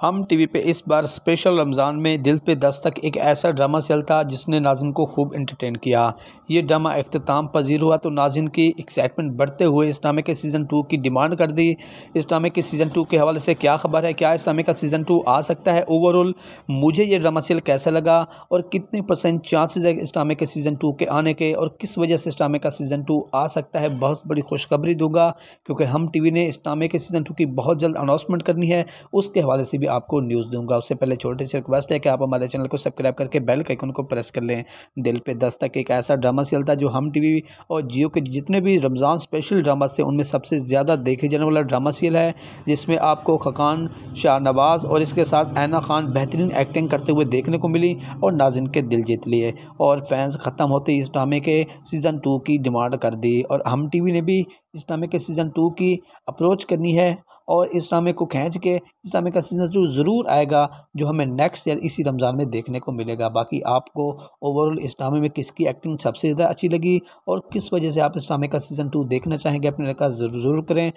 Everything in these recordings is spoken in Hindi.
हम टीवी पे इस बार स्पेशल रमज़ान में दिल पे दस तक एक ऐसा ड्रामा चलता जिसने नाजिन को खूब एंटरटेन किया ये ड्रामा अख्ताम पजीर हुआ तो नाजिन की एक्साइटमेंट बढ़ते हुए इस ड्रामे के सीज़न टू की डिमांड कर दी इस ड्रामे के सीज़न टू के हवाले से क्या खबर है क्या इस ड्रामे का सीज़न टू आ सकता है ओवरऑल मुझे ये ड्रामा सेल कैसा लगा और कितने परसेंट चांसेज है इस ड्रामे के सीज़न टू के आने के और किस वजह से इस ड्रामे का सीज़न टू आ सकता है बहुत बड़ी खुशखबरी दूंगा क्योंकि हम टी ने इस ड्रामे के सीज़न टू की बहुत जल्द अनाउंसमेंट करनी है उसके हवाले से भी भी आपको न्यूज़ दूंगा उससे पहले छोटे से रिक्वेस्ट है कि आप हमारे चैनल को सब्सक्राइब करके बेल के आइकन को प्रेस कर लें दिल पे दस्तक एक ऐसा ड्रामा चलता था जो हम टीवी और जियो के जितने भी रमज़ान स्पेशल ड्रामा से उनमें सबसे ज़्यादा देखे जाने वाला ड्रामा सील है जिसमें आपको खकान शाहनवाज और इसके साथ ऐना खान बेहतरीन एक्टिंग करते हुए देखने को मिली और नाजिन के दिल जीत लिए और फैंस ख़त्म होते ही इस ड्रामे के सीज़न टू की डिमांड कर दी और हम टीवी ने भी इस ड्रामे के सीज़न टू की अप्रोच करनी है और इस ड्रामे को खींच के इस नामे का सीजन टू ज़रूर आएगा जो हमें नेक्स्ट ईयर इसी रमज़ान में देखने को मिलेगा बाकी आपको ओवरऑल इस ड्रामे में किसकी एक्टिंग सबसे ज़्यादा अच्छी लगी और किस वजह से आप इस्लामे का सीज़न टू देखना चाहेंगे अपने लड़का ज़रूर करें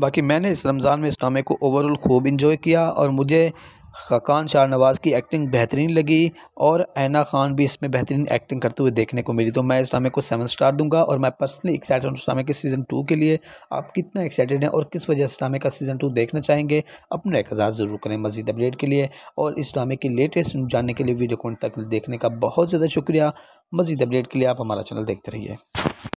बाकी मैंने इस रमज़ान में इस ड्रामे को ओवरऑल खूब इन्जॉय किया और मुझे ख़ान शाहनवाज़ की एक्टिंग बेहतरीन लगी और ऐना खान भी इसमें बेहतरीन एक्टिंग करते हुए देखने को मिली तो मैं इस ड्रामे को सेवन स्टार दूंगा और मैं पर्सनली एक्साइटेड हूँ ड्रामे के सीज़न टू के लिए आप कितना एक्साइटेड हैं और किस वजह से ड्रामे का सीज़न टू देखना चाहेंगे अपना एहसास ज़रूर करें मजीद अपडेट के लिए और इस ड्रामे की लेटेस्ट जानने के लिए वीडियो कॉन्ट तक देखने का बहुत ज़्यादा शुक्रिया मजीद अपडेट के लिए आप हमारा चैनल देखते रहिए